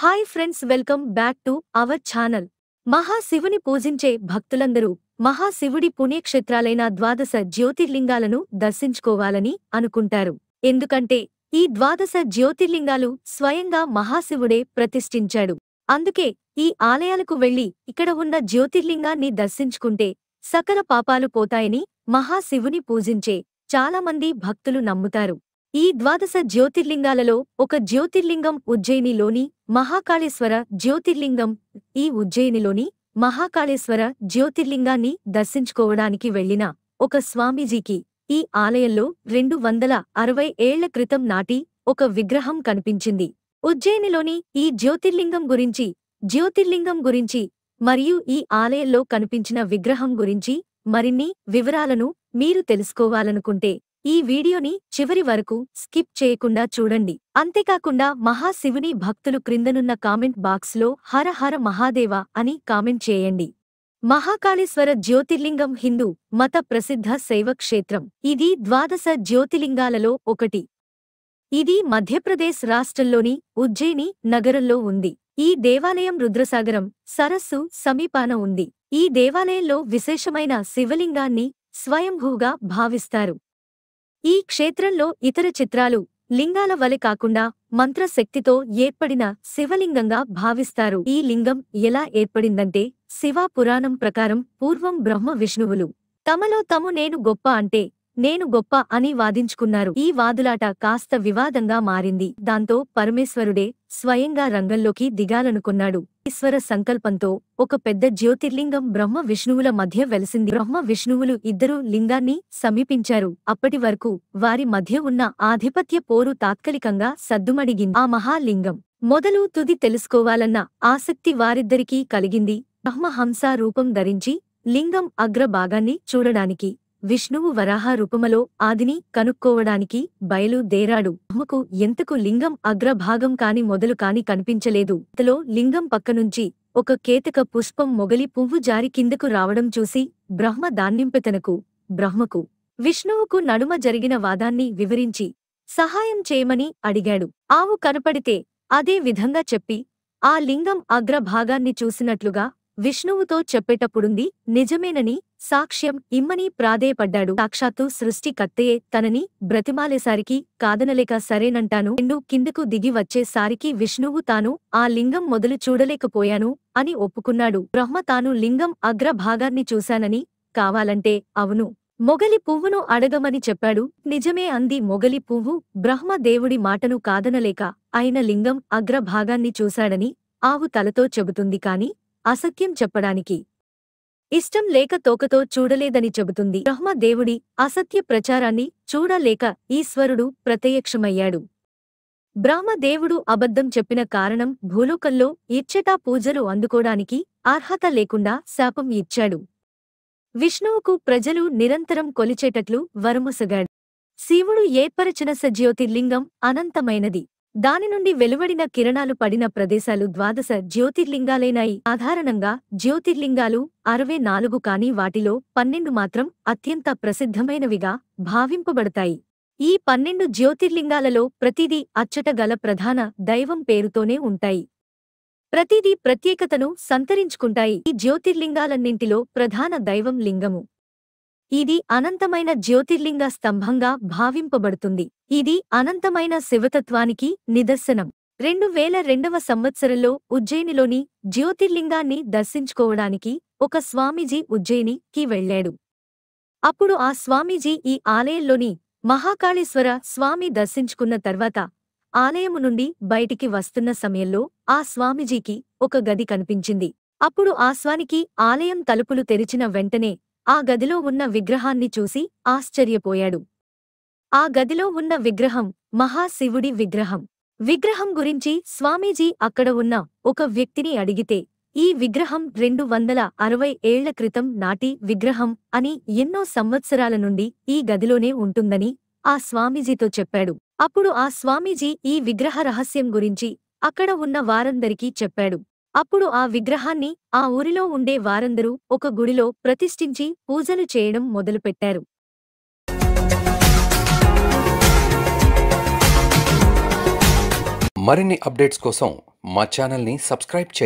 hi friends welcome back to our channel మహాశివుని పూజించే భక్తులందరూ మహాశివుడి పుణ్యక్షేత్రాలైన ద్వాదశ జ్యోతిర్లింగాలను దర్శించుకోవాలని అనుకుంటారు ఎందుకంటే ఈ ద్వాదశ జ్యోతిర్లింగాలు స్వయంగా మహాశివుడే ప్రతిష్ఠించాడు అందుకే ఈ ఆలయాలకు వెళ్లి ఇక్కడ ఉన్న జ్యోతిర్లింగాన్ని దర్శించుకుంటే సకల పాపాలు పోతాయని మహాశివుని పూజించే చాలామంది భక్తులు నమ్ముతారు ఈ ద్వాదశ జ్యోతిర్లింగాలలో ఒక జ్యోతిర్లింగం ఉజ్జయినిలోని మహాకాళేశ్వర జ్యోతిర్లింగం ఈ ఉజ్జయినిలోని మహాకాళేశ్వర జ్యోతిర్లింగాన్ని దర్శించుకోవడానికి వెళ్లిన ఒక స్వామీజీకి ఈ ఆలయంలో రెండు వందల అరవై ఏళ్ల క్రితం నాటి ఒక విగ్రహం కనిపించింది ఉజ్జయినిలోని ఈ జ్యోతిర్లింగం గురించి జ్యోతిర్లింగం గురించి మరియు ఈ ఆలయంలో కనిపించిన విగ్రహం గురించి మరిన్ని వివరాలను మీరు తెలుసుకోవాలనుకుంటే ఈ వీడియోని చివరి వరకు స్కిప్ చేయకుండా చూడండి అంతేకాకుండా మహాశివుని భక్తులు క్రిందనున్న కామెంట్ బాక్స్లో హర హర మహాదేవ అని కామెంట్ చేయండి మహాకాళేశ్వర జ్యోతిర్లింగం హిందూ మత ప్రసిద్ధ శైవక్షేత్రం ఇది ద్వాదశ జ్యోతిలింగాలలో ఒకటి ఇది మధ్యప్రదేశ్ రాష్ట్రంలోని ఉజ్జయిని నగరంలో ఉంది ఈ దేవాలయం రుద్రసాగరం సరస్సు సమీపాన ఉంది ఈ దేవాలయంలో విశేషమైన శివలింగాన్ని స్వయంభూగా భావిస్తారు ఈ క్షేత్రంలో ఇతర చిత్రాలు లింగాల వలె కాకుండా మంత్రశక్తితో ఏర్పడిన శివలింగంగా భావిస్తారు ఈ లింగం ఎలా ఏర్పడిందంటే శివ పురాణం ప్రకారం పూర్వం బ్రహ్మ విష్ణువులు తమలో తము నేను గొప్ప అంటే నేను గొప్ప అని వాదించుకున్నారు ఈ వాదులాట కాస్త వివాదంగా మారింది దాంతో పరమేశ్వరుడే స్వయంగా రంగంలోకి దిగాలనుకున్నాడు ఈశ్వర సంకల్పంతో ఒక పెద్ద జ్యోతిర్లింగం బ్రహ్మ విష్ణువుల మధ్య వెలసింది బ్రహ్మ విష్ణువులు ఇద్దరూ లింగాన్ని సమీపించారు అప్పటి వరకు వారి మధ్య ఉన్న ఆధిపత్య పోరు తాత్కలికంగా సద్దుమడిగింది ఆ మహాలింగం మొదలు తుది తెలుసుకోవాలన్న ఆసక్తి వారిద్దరికీ కలిగింది బ్రహ్మహంస రూపం ధరించి లింగం అగ్రభాగాన్ని చూడడానికి విష్ణువు వరాహ రూపములో ఆదిని కనుక్కోవడానికి బయలుదేరాడు అమ్మకు ఎంతకు లింగం అగ్రభాగం కాని మొదలు కాని కనిపించలేదు అతలో లింగం పక్కనుంచి ఒక కేతక పుష్పం మొగలి పువ్వు జారి కిందకు రావడం చూసి బ్రహ్మ దాన్నింపెతనకు బ్రహ్మకు విష్ణువుకు నడుమ జరిగిన వాదాన్ని వివరించి సహాయం చేయమని అడిగాడు ఆవు కనపడితే అదే విధంగా చెప్పి ఆ లింగం అగ్రభాగాన్ని చూసినట్లుగా విష్ణువుతో చెప్పేటప్పుడుంది నిజమేనని సాక్ష్యం ఇమ్మని ప్రాధేయపడ్డాడు సాక్షాత్తు సృష్టి సృష్టికర్తయే తనని బ్రతిమాలేసారికి కాదనలేక సరేనంటాను నిండు కిందకు దిగి వచ్చేసారికి విష్ణువు తాను ఆ లింగం మొదలు చూడలేకపోయాను అని ఒప్పుకున్నాడు బ్రహ్మ తాను లింగం అగ్రభాగాన్ని చూశానని కావాలంటే అవును మొగలి పువ్వును అడగమని చెప్పాడు నిజమే అంది మొగలి పువ్వు బ్రహ్మదేవుడి మాటను కాదనలేక ఆయన లింగం అగ్రభాగాన్ని చూశాడని ఆవు తలతో చెబుతుంది కాని అసత్యం చెప్పడానికి ఇష్టం లేక తోకతో చూడలేదని చెబుతుంది బ్రహ్మ దేవుడి అసత్య ప్రచారాన్ని చూడలేక ఈశ్వరుడు ప్రత్యక్షమయ్యాడు బ్రహ్మదేవుడు అబద్ధం చెప్పిన కారణం భూలోకంలో ఇచ్చటా పూజలు అందుకోడానికి అర్హత లేకుండా శాపం ఇచ్చాడు విష్ణువుకు ప్రజలు నిరంతరం కొలిచేటట్లు వరుముసగాడు శివుడు ఏర్పరచిన సజ్యోతిర్లింగం అనంతమైనది దాని నుండి వెలువడిన కిరణాలు పడిన ప్రదేశాలు ద్వాదశ జ్యోతిర్లింగాలైనాయి సాధారణంగా జ్యోతిర్లింగాలు అరవై నాలుగు కాని వాటిలో పన్నెండు మాత్రం అత్యంత ప్రసిద్ధమైనవిగా భావింపబడతాయి ఈ పన్నెండు జ్యోతిర్లింగాలలో ప్రతిదీ అచ్చటగల ప్రధాన దైవం పేరుతోనే ఉంటాయి ప్రతిదీ ప్రత్యేకతను సంతరించుకుంటాయి ఈ జ్యోతిర్లింగాలన్నింటిలో ప్రధాన దైవం లింగము ఇది అనంతమైన జ్యోతిర్లింగ స్తంభంగా భావింపబడుతుంది ఇది అనంతమైన శివతత్వానికి నిదర్శనం రెండు వేల రెండవ సంవత్సరంలో ఉజ్జయినిలోని జ్యోతిర్లింగాన్ని దర్శించుకోవడానికి ఒక స్వామీజీ ఉజ్జయినికి వెళ్లాడు అప్పుడు ఆ స్వామీజీ ఈ ఆలయంలోని మహాకాళేశ్వర స్వామి దర్శించుకున్న తర్వాత ఆలయము నుండి బయటికి వస్తున్న సమయంలో ఆ స్వామీజీకి ఒక గది కనిపించింది అప్పుడు ఆ స్వానికి ఆలయం తలుపులు తెరిచిన వెంటనే ఆ గదిలో ఉన్న విగ్రహాన్ని చూసి ఆశ్చర్యపోయాడు ఆ గదిలో ఉన్న విగ్రహం మహాశివుడి విగ్రహం విగ్రహం గురించి స్వామీజీ అక్కడ ఉన్న ఒక వ్యక్తిని అడిగితే ఈ విగ్రహం రెండు వందల అరవై ఏళ్ల క్రితం నాటి విగ్రహం అని ఎన్నో సంవత్సరాల నుండి ఈ గదిలోనే ఉంటుందని ఆ స్వామీజీతో చెప్పాడు అప్పుడు ఆ స్వామీజీ ఈ విగ్రహ రహస్యం గురించి అక్కడ ఉన్న వారందరికీ చెప్పాడు అప్పుడు ఆ విగ్రహాన్ని ఆ ఊరిలో ఉండే వారందరూ ఒక గుడిలో ప్రతిష్ఠించి పూజలు చేయడం మొదలుపెట్టారు మరిన్ని అప్డేట్స్ కోసం మా ఛానల్ని సబ్స్క్రైబ్ చేయండి